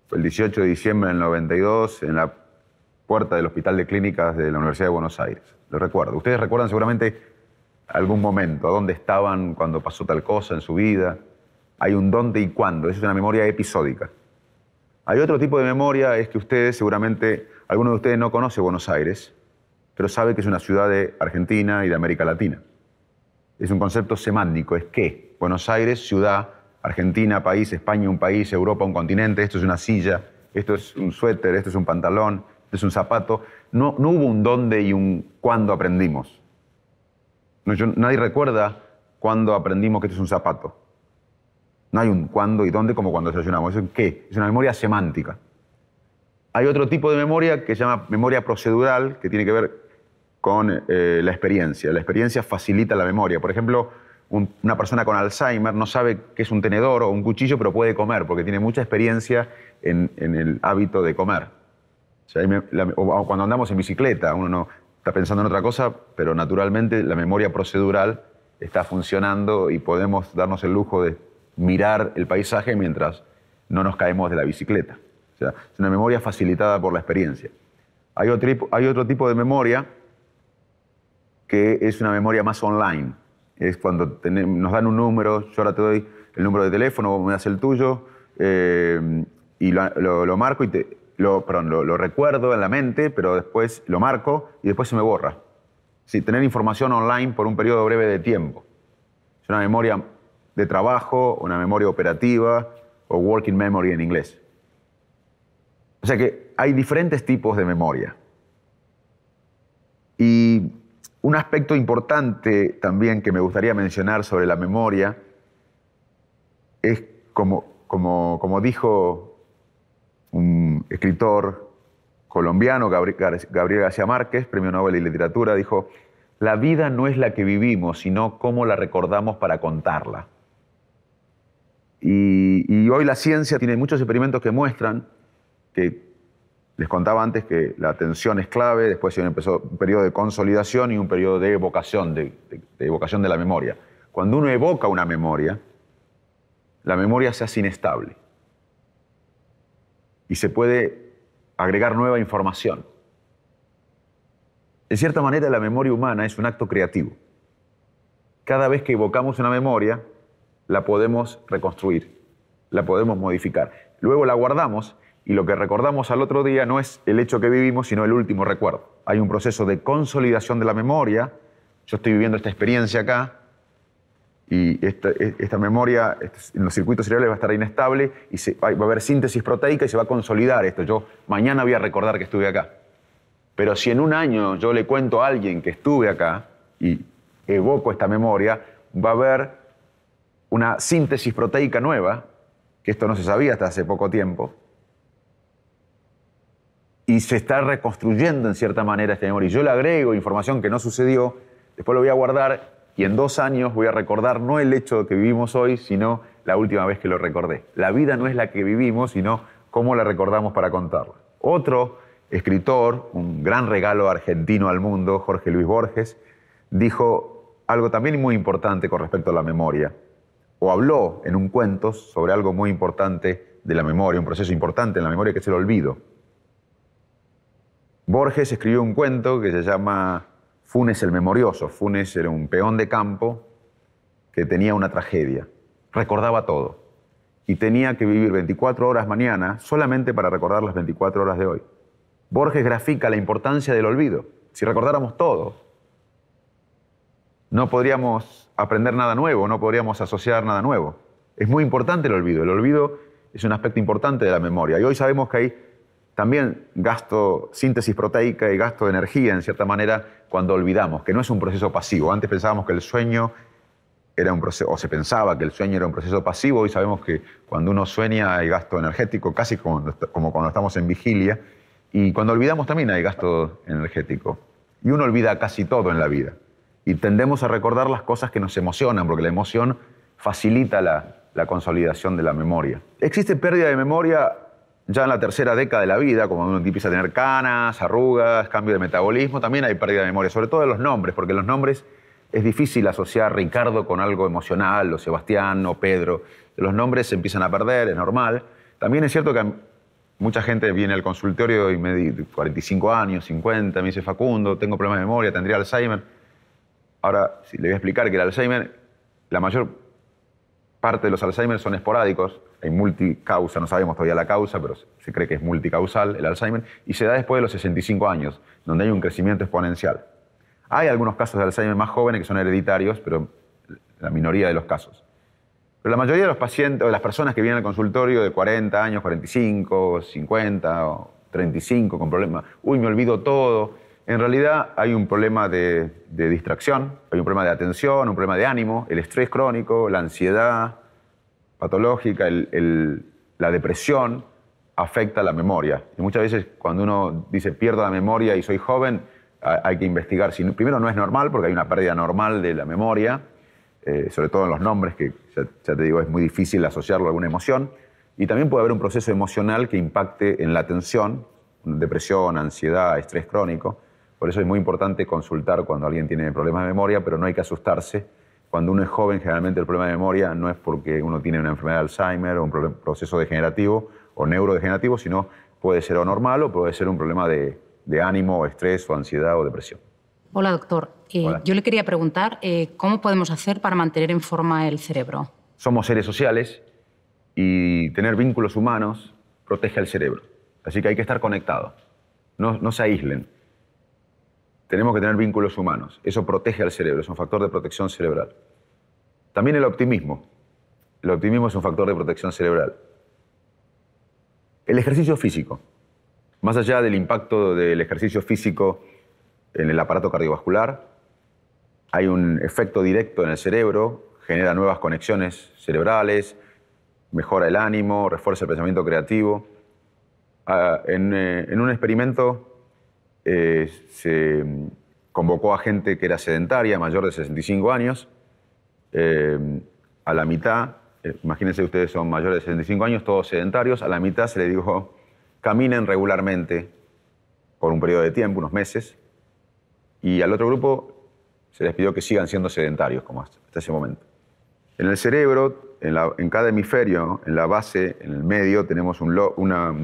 S1: Fue el 18 de diciembre del 92, en la puerta del Hospital de Clínicas de la Universidad de Buenos Aires. Lo recuerdo. Ustedes recuerdan seguramente algún momento, dónde estaban cuando pasó tal cosa en su vida. Hay un dónde y cuándo, Esa es una memoria episódica. Hay otro tipo de memoria, es que ustedes seguramente, alguno de ustedes no conoce Buenos Aires, pero sabe que es una ciudad de Argentina y de América Latina. Es un concepto semántico, es que Buenos Aires, ciudad, Argentina, país, España, un país, Europa, un continente, esto es una silla, esto es un suéter, esto es un pantalón, esto es un zapato. No, no hubo un dónde y un cuándo aprendimos nadie recuerda cuándo aprendimos que esto es un zapato. No hay un cuándo y dónde como cuando desayunamos. ¿Es Es una memoria semántica. Hay otro tipo de memoria que se llama memoria procedural, que tiene que ver con eh, la experiencia. La experiencia facilita la memoria. Por ejemplo, una persona con Alzheimer no sabe qué es un tenedor o un cuchillo, pero puede comer, porque tiene mucha experiencia en, el hábito de comer. O cuando andamos en bicicleta, uno no, pensando en otra cosa, pero naturalmente la memoria procedural está funcionando y podemos darnos el lujo de mirar el paisaje mientras no nos caemos de la bicicleta. sea, es una memoria facilitada por la experiencia. Hay otro, hay otro tipo de memoria que es una memoria más online. Es cuando nos dan un número, yo ahora te doy el número de teléfono, me das el tuyo, eh, y lo marco y te, lo, recuerdo en la mente, pero después lo marco y después se me borra. Sí, tener información online por un periodo breve de tiempo. Es una memoria de trabajo, una memoria operativa o working memory en inglés. O sea que hay diferentes tipos de memoria. Y un aspecto importante también que me gustaría mencionar sobre la memoria es como, como dijo un escritor colombiano, Gabriel García Márquez, Premio Nobel de Literatura, dijo, la vida no es la que vivimos, sino cómo la recordamos para contarla. Y, hoy la ciencia tiene muchos experimentos que muestran que les contaba antes que la atención es clave, después se empezó un periodo de consolidación y un periodo de evocación, de, evocación de la memoria. Cuando uno evoca una memoria, la memoria se hace inestable y se puede agregar nueva información. En cierta manera, la memoria humana es un acto creativo. Cada vez que evocamos una memoria, la podemos reconstruir, la podemos modificar. Luego la guardamos y lo que recordamos al otro día no es el hecho que vivimos, sino el último recuerdo. Hay un proceso de consolidación de la memoria. Yo estoy viviendo esta experiencia acá, y esta, e, memoria este, en los circuitos cerebrales va a estar inestable y va a haber síntesis proteica y se va a consolidar esto. Yo mañana voy a recordar que estuve acá. Pero si en un año yo le cuento a alguien que estuve acá y evoco esta memoria, va a haber una síntesis proteica nueva, que esto no se sabía hasta hace poco tiempo, y se está reconstruyendo en cierta manera esta memoria. Y yo le agrego información que no sucedió, después lo voy a guardar y en dos años voy a recordar no el hecho que vivimos hoy, sino la última vez que lo recordé. La vida no es la que vivimos, sino cómo la recordamos para contarla. Otro escritor, un gran regalo argentino al mundo, Jorge Luis Borges, dijo algo también muy importante con respecto a la memoria, o habló en un cuento sobre algo muy importante de la memoria, un proceso importante en la memoria que es el olvido. Borges escribió un cuento que se llama Funes el memorioso. Funes era un peón de campo que tenía una tragedia. Recordaba todo. Y tenía que vivir 24 horas mañana solamente para recordar las 24 horas de hoy. Borges grafica la importancia del olvido. Si recordáramos todo, no podríamos aprender nada nuevo, no podríamos asociar nada nuevo. Es muy importante el olvido. El olvido es un aspecto importante de la memoria. Y hoy sabemos que hay también gasto síntesis proteica y gasto de energía, en cierta manera, cuando olvidamos, que no es un proceso pasivo. Antes pensábamos que el sueño era un proceso, o se pensaba que el sueño era un proceso pasivo, y sabemos que cuando uno sueña hay gasto energético, casi como, como cuando estamos en vigilia, y cuando olvidamos también hay gasto energético. Y uno olvida casi todo en la vida. Y tendemos a recordar las cosas que nos emocionan, porque la emoción facilita la, la consolidación de la memoria. Existe pérdida de memoria ya en la tercera década de la vida, como uno empieza a tener canas, arrugas, cambio de metabolismo, también hay pérdida de memoria, sobre todo de los nombres, porque los nombres es difícil asociar Ricardo con algo emocional, o Sebastián, o Pedro. Los nombres se empiezan a perder, es normal. También es cierto que mucha gente viene al consultorio y me dice 45 años, 50, me dice Facundo, tengo problemas de memoria, tendría Alzheimer. Ahora, si le voy a explicar que el Alzheimer, la mayor parte de los Alzheimer son esporádicos, hay multicausa, no sabemos todavía la causa, pero se cree que es multicausal el Alzheimer, y se da después de los 65 años, donde hay un crecimiento exponencial. Hay algunos casos de Alzheimer más jóvenes que son hereditarios, pero la minoría de los casos. Pero la mayoría de los pacientes, o de las personas que vienen al consultorio de 40 años, 45, 50, o 35 con problemas, uy, me olvido todo, en realidad hay un problema de, distracción, hay un problema de atención, un problema de ánimo, el estrés crónico, la ansiedad patológica, la depresión afecta la memoria. Y muchas veces cuando uno dice pierdo la memoria y soy joven, hay que investigar. Si, primero no es normal porque hay una pérdida normal de la memoria, eh, sobre todo en los nombres, que ya te digo es muy difícil asociarlo a alguna emoción. Y también puede haber un proceso emocional que impacte en la atención, depresión, ansiedad, estrés crónico. Por eso es muy importante consultar cuando alguien tiene problemas de memoria, pero no hay que asustarse. Cuando uno es joven, generalmente el problema de memoria no es porque uno tiene una enfermedad de Alzheimer o un proceso degenerativo o neurodegenerativo, sino puede ser o normal o puede ser un problema de, ánimo, o estrés o ansiedad o depresión. Hola, doctor. Eh, yo le quería preguntar eh, cómo podemos hacer para mantener en forma el cerebro. Somos seres sociales y tener vínculos humanos protege al cerebro. Así que hay que estar conectado. No, no se aíslen tenemos que tener vínculos humanos. Eso protege al cerebro, es un factor de protección cerebral. También el optimismo. El optimismo es un factor de protección cerebral. El ejercicio físico. Más allá del impacto del ejercicio físico en el aparato cardiovascular, hay un efecto directo en el cerebro, genera nuevas conexiones cerebrales, mejora el ánimo, refuerza el pensamiento creativo. Ah, eh, en un experimento eh, se mm, convocó a gente que era sedentaria, mayor de 65 años, eh, a la mitad, eh, imagínense ustedes son mayores de 65 años, todos sedentarios, a la mitad se le dijo, caminen regularmente por un periodo de tiempo, unos meses, y al otro grupo se les pidió que sigan siendo sedentarios, como hasta ese momento. En el cerebro, en, cada hemisferio, en la base, en el medio, tenemos un una,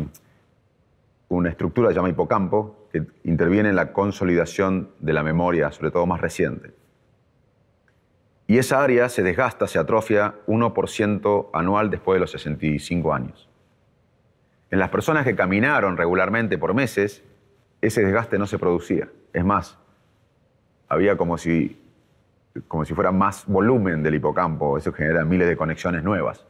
S1: una estructura llamada hipocampo, interviene en la consolidación de la memoria, sobre todo más reciente. Y esa área se desgasta, se atrofia 1% anual después de los 65 años. En las personas que caminaron regularmente por meses, ese desgaste no se producía. Es más, había como si, como si fuera más volumen del hipocampo, eso genera miles de conexiones nuevas.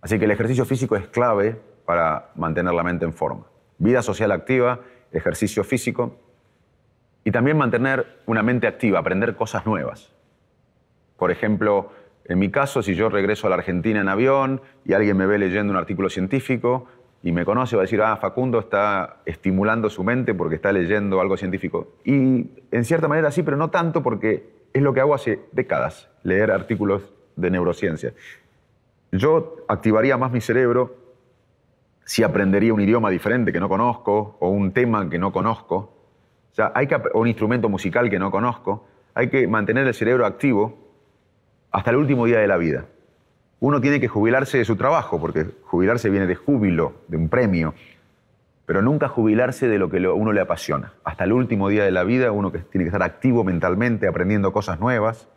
S1: Así que el ejercicio físico es clave para mantener la mente en forma. Vida social activa ejercicio físico y también mantener una mente activa, aprender cosas nuevas. Por ejemplo, en mi caso, si yo regreso a la Argentina en avión y alguien me ve leyendo un artículo científico y me conoce, va a decir, ah, Facundo está estimulando su mente porque está leyendo algo científico. Y en cierta manera sí, pero no tanto porque es lo que hago hace décadas, leer artículos de neurociencia. Yo activaría más mi cerebro si aprendería un idioma diferente que no conozco, o un tema que no conozco, o, hay un instrumento musical que no conozco, hay que mantener el cerebro activo hasta el último día de la vida. Uno tiene que jubilarse de su trabajo, porque jubilarse viene de júbilo, de un premio, pero nunca jubilarse de lo que uno le apasiona. Hasta el último día de la vida uno tiene que estar activo mentalmente, aprendiendo cosas nuevas.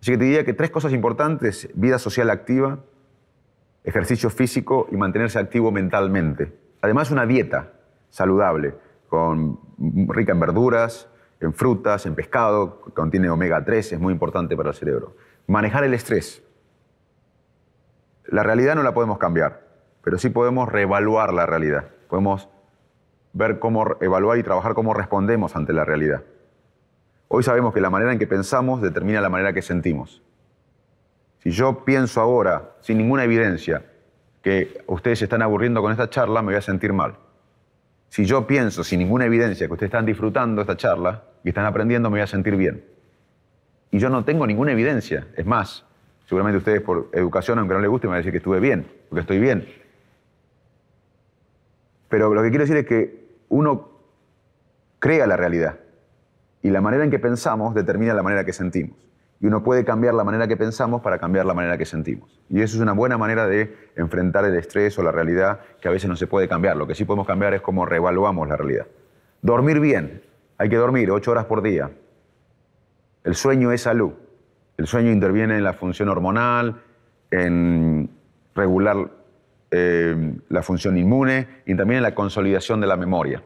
S1: Así que te diría que tres cosas importantes, vida social activa, ejercicio físico y mantenerse activo mentalmente. Además, una dieta saludable, con, rica en verduras, en frutas, en pescado, contiene omega 3, es muy importante para el cerebro. Manejar el estrés. La realidad no la podemos cambiar, pero sí podemos reevaluar la realidad. Podemos ver cómo evaluar y trabajar cómo respondemos ante la realidad. Hoy sabemos que la manera en que pensamos determina la manera que sentimos. Si yo pienso ahora, sin ninguna evidencia, que ustedes se están aburriendo con esta charla, me voy a sentir mal. Si yo pienso, sin ninguna evidencia, que ustedes están disfrutando esta charla y están aprendiendo, me voy a sentir bien. Y yo no tengo ninguna evidencia. Es más, seguramente ustedes por educación, aunque no les guste, me van a decir que estuve bien, porque estoy bien. Pero lo que quiero decir es que uno crea la realidad y la manera en que pensamos determina la manera que sentimos. Y uno puede cambiar la manera que pensamos para cambiar la manera que sentimos. Y eso es una buena manera de enfrentar el estrés o la realidad que a veces no se puede cambiar. Lo que sí podemos cambiar es cómo reevaluamos la realidad. Dormir bien. Hay que dormir ocho horas por día. El sueño es salud. El sueño interviene en la función hormonal, en regular eh, la función inmune y también en la consolidación de la memoria.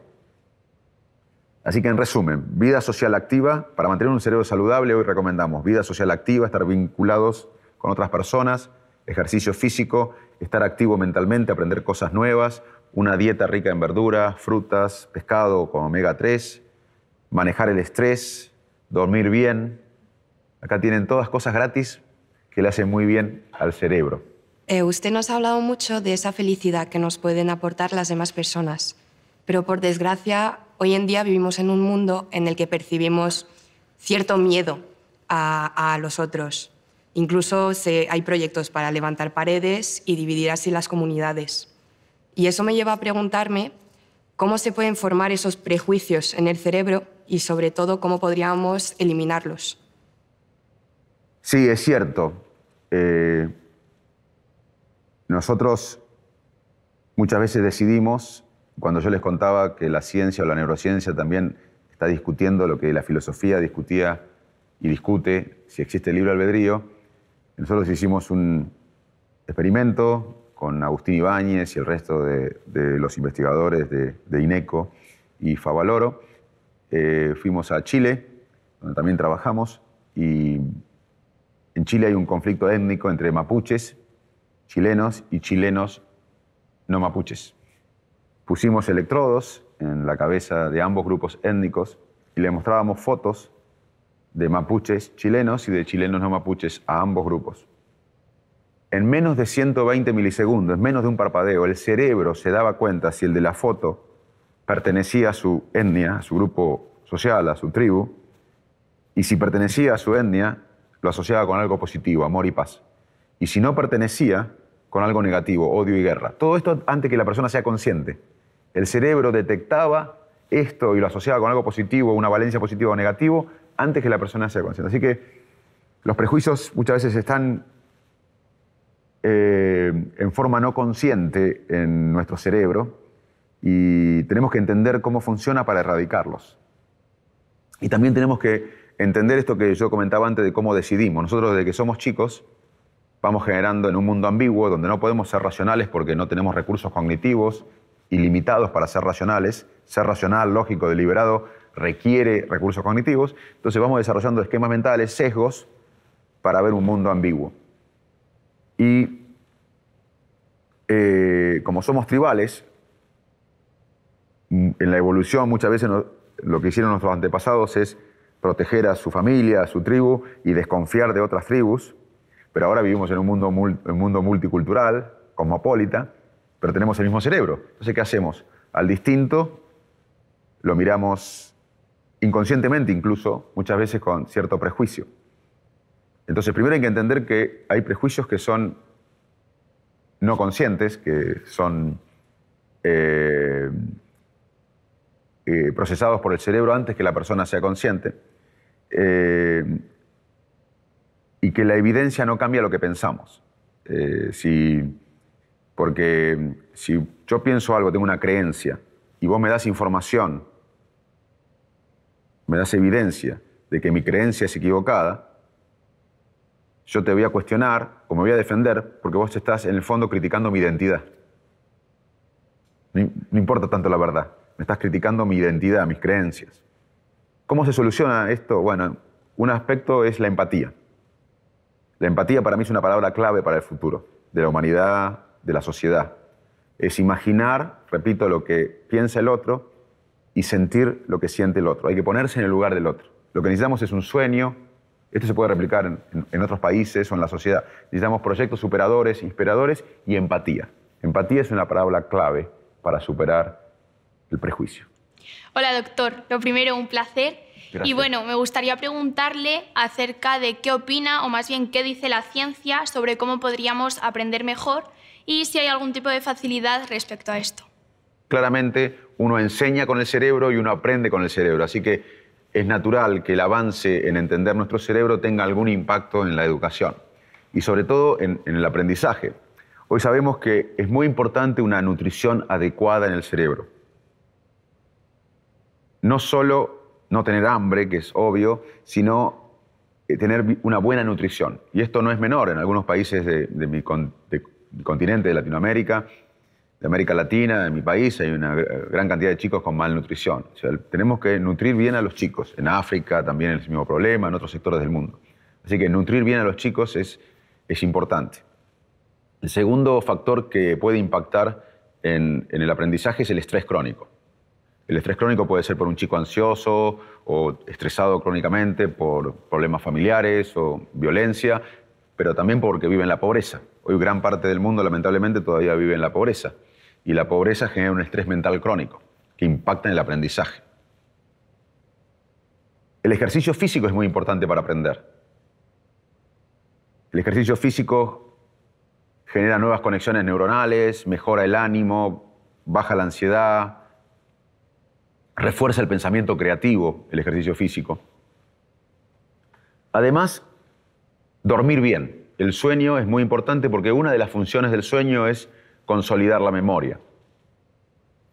S1: Así que en resumen, vida social activa, para mantener un cerebro saludable hoy recomendamos vida social activa, estar vinculados con otras personas, ejercicio físico, estar activo mentalmente, aprender cosas nuevas, una dieta rica en verduras, frutas, pescado con omega 3, manejar el estrés, dormir bien. Acá tienen todas cosas gratis que le hacen muy bien al cerebro. Eh, usted nos ha hablado mucho de esa felicidad que nos pueden aportar las demás personas, pero por desgracia Hoy en día vivimos en un mundo en el que percibimos cierto miedo a, los otros. Incluso hay proyectos para levantar paredes y dividir así las comunidades. Y eso me lleva a preguntarme cómo se pueden formar esos prejuicios en el cerebro y sobre todo cómo podríamos eliminarlos. Sí, es cierto. Eh, nosotros muchas veces decidimos cuando yo les contaba que la ciencia o la neurociencia también está discutiendo lo que la filosofía discutía y discute si existe el libre albedrío, nosotros hicimos un experimento con Agustín Ibáñez y el resto de, los investigadores de, INECO y Favaloro. Eh, fuimos a Chile, donde también trabajamos, y en Chile hay un conflicto étnico entre mapuches, chilenos y chilenos no mapuches. Pusimos electrodos en la cabeza de ambos grupos étnicos y le mostrábamos fotos de mapuches chilenos y de chilenos no mapuches a ambos grupos. En menos de 120 milisegundos, menos de un parpadeo, el cerebro se daba cuenta si el de la foto pertenecía a su etnia, a su grupo social, a su tribu, y si pertenecía a su etnia, lo asociaba con algo positivo, amor y paz. Y si no pertenecía, con algo negativo, odio y guerra. Todo esto antes que la persona sea consciente el cerebro detectaba esto y lo asociaba con algo positivo, una valencia positiva o negativa antes que la persona sea consciente. Así que los prejuicios muchas veces están eh, en forma no consciente en nuestro cerebro y tenemos que entender cómo funciona para erradicarlos. Y también tenemos que entender esto que yo comentaba antes de cómo decidimos. Nosotros desde que somos chicos vamos generando en un mundo ambiguo donde no podemos ser racionales porque no tenemos recursos cognitivos, ilimitados para ser racionales. Ser racional, lógico, deliberado requiere recursos cognitivos. Entonces vamos desarrollando esquemas mentales, sesgos, para ver un mundo ambiguo. Y eh, como somos tribales, mm, en la evolución muchas veces lo que hicieron nuestros antepasados es proteger a su familia, a su tribu y desconfiar de otras tribus, pero ahora vivimos en un mundo multicultural, cosmopolita, pero tenemos el mismo cerebro. Entonces, ¿qué hacemos? Al distinto lo miramos inconscientemente incluso, muchas veces con cierto prejuicio. Entonces, primero hay que entender que hay prejuicios que son no conscientes, que son eh, eh, procesados por el cerebro antes que la persona sea consciente, eh, y que la evidencia no cambia lo que pensamos. si porque mm, si yo pienso algo, tengo una creencia, y vos me das información, me das evidencia de que mi creencia es equivocada, yo te voy a cuestionar o me voy a defender porque vos estás en el fondo criticando mi identidad. No, importa tanto la verdad, me estás criticando mi identidad, mis creencias. ¿Cómo se soluciona esto? Bueno, un aspecto es la empatía. La empatía para mí es una palabra clave para el futuro de la humanidad, de la sociedad. Es imaginar, repito, lo que piensa el otro y sentir lo que siente el otro. Hay que ponerse en el lugar del otro. Lo que necesitamos es un sueño. Esto se puede replicar en, otros países o en la sociedad. Necesitamos proyectos superadores, inspiradores y empatía. Empatía es una palabra clave para superar el prejuicio. Hola doctor, lo primero, un placer. Y bueno, me gustaría preguntarle acerca de qué opina o más bien qué dice la ciencia sobre cómo podríamos aprender mejor y si hay algún tipo de facilidad respecto a esto. Claramente, uno enseña con el cerebro y uno aprende con el cerebro, así que es natural que el avance en entender nuestro cerebro tenga algún impacto en la educación y sobre todo en, el aprendizaje. Hoy sabemos que es muy importante una nutrición adecuada en el cerebro. No solo no tener hambre, que es obvio, sino eh, tener una buena nutrición. Y esto no es menor. En algunos países de, mi, con continente de Latinoamérica, de América Latina, en mi país, hay una gran cantidad de chicos con malnutrición. tenemos que nutrir bien a los chicos. En África también es el mismo problema, en otros sectores del mundo. Así que nutrir bien a los chicos es, es importante. El segundo factor que puede impactar en, en el aprendizaje es el estrés crónico. El estrés crónico puede ser por un chico ansioso o estresado crónicamente por problemas familiares o violencia, pero también porque vive en la pobreza. Hoy gran parte del mundo, lamentablemente, todavía vive en la pobreza. Y la pobreza genera un estrés mental crónico que impacta en el aprendizaje. El ejercicio físico es muy importante para aprender. El ejercicio físico genera nuevas conexiones neuronales, mejora el ánimo, baja la ansiedad, refuerza el pensamiento creativo, el ejercicio físico. Además, dormir bien el sueño es muy importante porque una de las funciones del sueño es consolidar la memoria.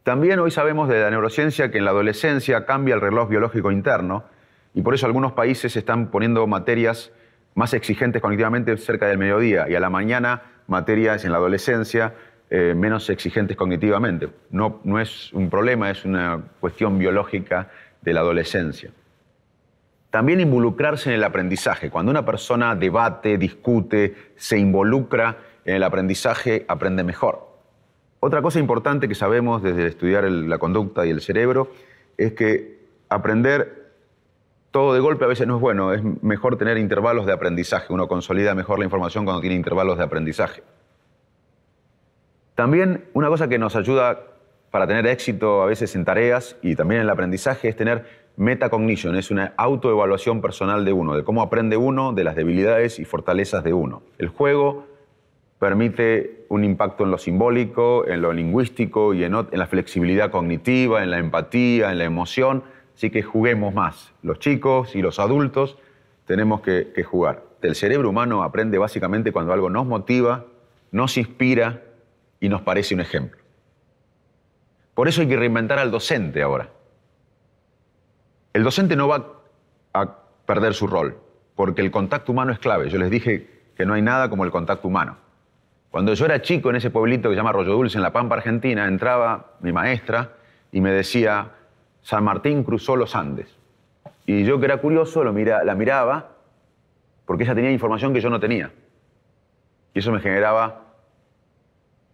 S1: También hoy sabemos de la neurociencia que en la adolescencia cambia el reloj biológico interno y por eso algunos países están poniendo materias más exigentes cognitivamente cerca del mediodía y a la mañana materias en la adolescencia eh, menos exigentes cognitivamente. No, no es un problema, es una cuestión biológica de la adolescencia. También involucrarse en el aprendizaje. Cuando una persona debate, discute, se involucra en el aprendizaje, aprende mejor. Otra cosa importante que sabemos desde estudiar la conducta y el cerebro es que aprender todo de golpe a veces no es bueno, es mejor tener intervalos de aprendizaje, uno consolida mejor la información cuando tiene intervalos de aprendizaje. También una cosa que nos ayuda para tener éxito a veces en tareas y también en el aprendizaje es tener Metacognition es una autoevaluación personal de uno, de cómo aprende uno, de las debilidades y fortalezas de uno. El juego permite un impacto en lo simbólico, en lo lingüístico y en, la flexibilidad cognitiva, en la empatía, en la emoción. Así que juguemos más. Los chicos y los adultos tenemos que jugar. El cerebro humano aprende básicamente cuando algo nos motiva, nos inspira y nos parece un ejemplo. Por eso hay que reinventar al docente ahora. El docente no va a perder su rol, porque el contacto humano es clave. Yo les dije que no hay nada como el contacto humano. Cuando yo era chico en ese pueblito que se llama Rollo Dulce, en La Pampa, Argentina, entraba mi maestra y me decía, San Martín cruzó los Andes. Y yo que era curioso, la miraba porque ella tenía información que yo no tenía. Y eso me generaba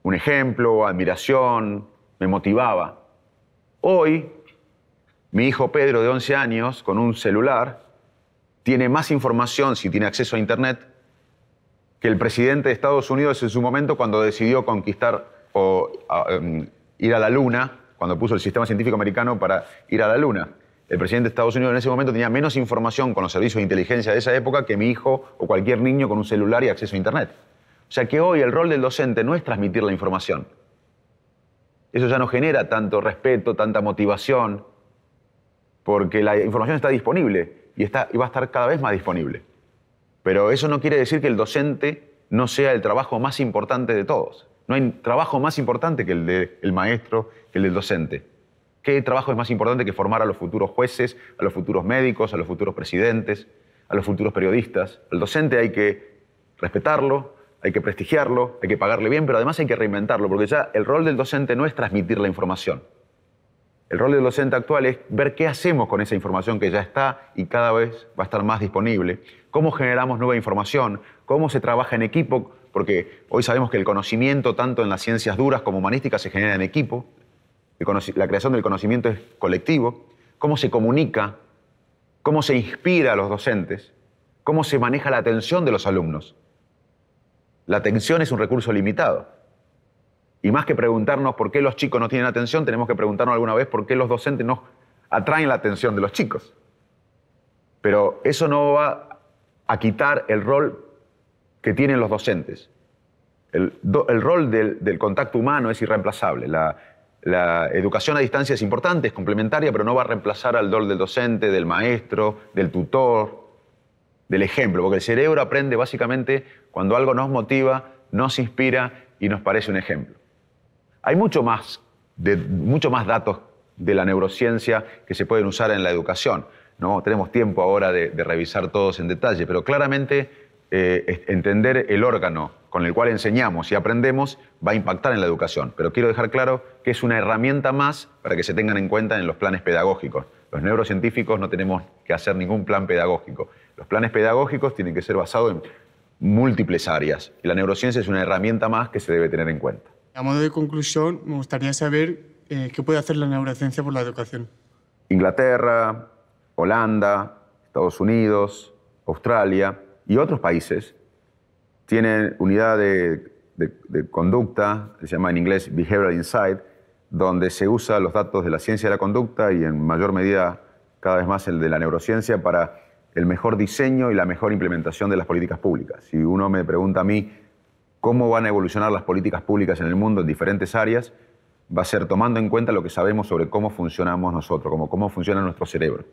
S1: un ejemplo, admiración, me motivaba. Hoy mi hijo Pedro, de 11 años, con un celular, tiene más información si tiene acceso a Internet que el presidente de Estados Unidos en su momento cuando decidió conquistar o em, ir a la Luna, cuando puso el sistema científico americano para ir a la Luna. El presidente de Estados Unidos en ese momento tenía menos información con los servicios de inteligencia de esa época que mi hijo o cualquier niño con un celular y acceso a Internet. O sea que hoy el rol del docente no es transmitir la información. Eso ya no genera tanto respeto, tanta motivación, porque la información está disponible y, va a estar cada vez más disponible. Pero eso no quiere decir que el docente no sea el trabajo más importante de todos. No hay trabajo más importante que el del maestro, que el del docente. ¿Qué trabajo es más importante que formar a los futuros jueces, a los futuros médicos, a los futuros presidentes, a los futuros periodistas? Al docente hay que respetarlo, hay que prestigiarlo, hay que pagarle bien, pero además hay que reinventarlo, porque ya el rol del docente no es transmitir la información. El rol del docente actual es ver qué hacemos con esa información que ya está y cada vez va a estar más disponible, cómo generamos nueva información, cómo se trabaja en equipo, porque hoy sabemos que el conocimiento, tanto en las ciencias duras como humanísticas, se genera en equipo, la creación del conocimiento es colectivo, cómo se comunica, cómo se inspira a los docentes, cómo se maneja la atención de los alumnos. La atención es un recurso limitado. Y más que preguntarnos por qué los chicos no tienen atención, tenemos que preguntarnos alguna vez por qué los docentes no atraen la atención de los chicos. Pero eso no va a quitar el rol que tienen los docentes. El, rol del, contacto humano es irreemplazable. la educación a distancia es importante, es complementaria, pero no va a reemplazar al rol del docente, del maestro, del tutor, del ejemplo, porque el cerebro aprende básicamente cuando algo nos motiva, nos inspira y nos parece un ejemplo. Hay mucho más, mucho más datos de la neurociencia que se pueden usar en la educación. No tenemos tiempo ahora de, revisar todos en detalle, pero claramente eh, entender el órgano con el cual enseñamos y aprendemos va a impactar en la educación. Pero quiero dejar claro que es una herramienta más para que se tengan en cuenta en los planes pedagógicos. Los neurocientíficos no tenemos que hacer ningún plan pedagógico. Los planes pedagógicos tienen que ser basados en múltiples áreas y la neurociencia es una herramienta más que se debe tener en cuenta. A modo de conclusión, me gustaría saber eh, qué puede hacer la neurociencia por la educación. Inglaterra, Holanda, Estados Unidos, Australia y otros países tienen unidad de, de conducta, se llama en inglés Behavioral Insight, donde se usa los datos de la ciencia de la conducta y en mayor medida cada vez más el de la neurociencia para el mejor diseño y la mejor implementación de las políticas públicas. Si uno me pregunta a mí cómo van a evolucionar las políticas públicas en el mundo en diferentes áreas va a ser tomando en cuenta lo que sabemos sobre cómo funcionamos nosotros, como cómo funciona nuestro cerebro.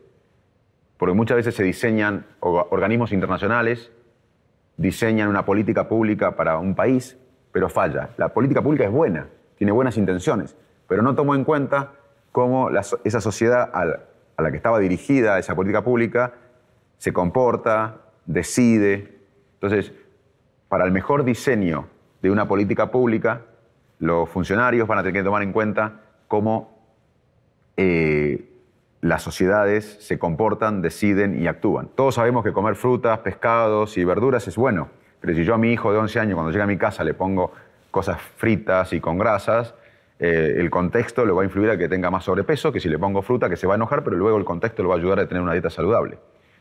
S1: Porque muchas veces se diseñan organismos internacionales, diseñan una política pública para un país, pero falla. La política pública es buena, tiene buenas intenciones, pero no tomó en cuenta cómo esa sociedad a la que estaba dirigida esa política pública se comporta, decide. Entonces, para el mejor diseño de una política pública, los funcionarios van a tener que tomar en cuenta cómo eh, las sociedades se comportan, deciden y actúan. Todos sabemos que comer frutas, pescados y verduras es bueno, pero si yo a mi hijo de 11 años, cuando llega a mi casa, le pongo cosas fritas y con grasas, eh, el contexto lo va a influir a que tenga más sobrepeso que si le pongo fruta, que se va a enojar, pero luego el contexto lo va a ayudar a tener una dieta saludable.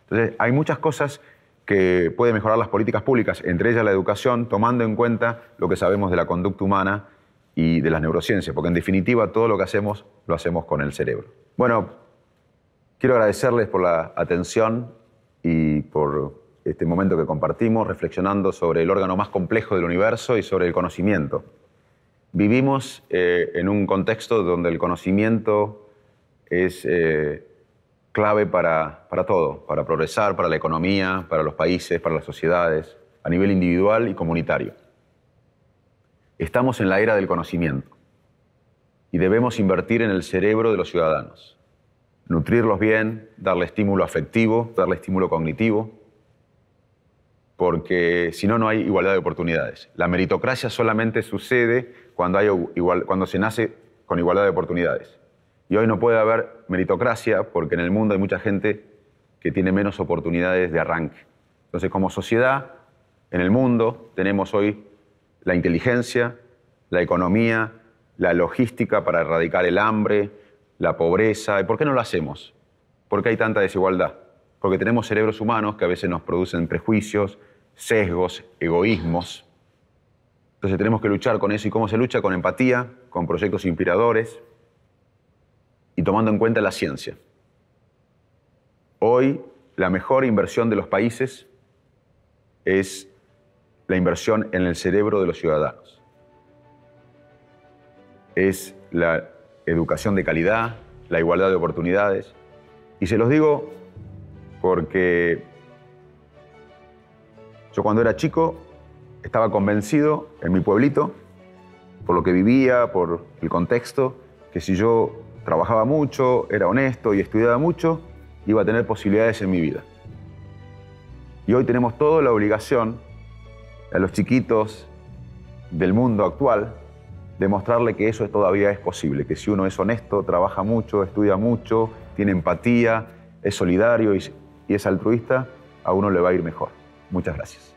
S1: Entonces, hay muchas cosas que puede mejorar las políticas públicas, entre ellas la educación, tomando en cuenta lo que sabemos de la conducta humana y de las neurociencias, porque en definitiva todo lo que hacemos lo hacemos con el cerebro. Bueno, quiero agradecerles por la atención y por este momento que compartimos reflexionando sobre el órgano más complejo del universo y sobre el conocimiento. Vivimos eh, en un contexto donde el conocimiento es... Eh, clave para, todo, para progresar, para la economía, para los países, para las sociedades, a nivel individual y comunitario. Estamos en la era del conocimiento y debemos invertir en el cerebro de los ciudadanos, nutrirlos bien, darle estímulo afectivo, darle estímulo cognitivo, porque si no, no hay igualdad de oportunidades. La meritocracia solamente sucede cuando, hay cuando se nace con igualdad de oportunidades. Y hoy no puede haber meritocracia porque en el mundo hay mucha gente que tiene menos oportunidades de arranque. Entonces, como sociedad, en el mundo tenemos hoy la inteligencia, la economía, la logística para erradicar el hambre, la pobreza. ¿Y por qué no lo hacemos? ¿Por qué hay tanta desigualdad? Porque tenemos cerebros humanos que a veces nos producen prejuicios, sesgos, egoísmos. Entonces tenemos que luchar con eso. ¿Y cómo se lucha? Con empatía, con proyectos inspiradores, y tomando en cuenta la ciencia. Hoy la mejor inversión de los países es la inversión en el cerebro de los ciudadanos. Es la educación de calidad, la igualdad de oportunidades. Y se los digo porque yo cuando era chico estaba convencido en mi pueblito, por lo que vivía, por el contexto, que si yo trabajaba mucho, era honesto y estudiaba mucho, iba a tener posibilidades en mi vida. Y hoy tenemos toda la obligación a los chiquitos del mundo actual de mostrarle que eso todavía es posible, que si uno es honesto, trabaja mucho, estudia mucho, tiene empatía, es solidario y, y es altruista, a uno le va a ir mejor. Muchas gracias.